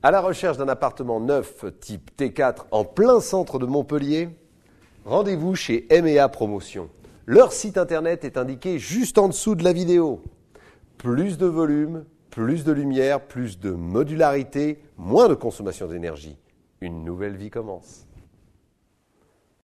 À la recherche d'un appartement neuf type T4 en plein centre de Montpellier, rendez-vous chez MEA Promotion. Leur site internet est indiqué juste en dessous de la vidéo. Plus de volume, plus de lumière, plus de modularité, moins de consommation d'énergie. Une nouvelle vie commence.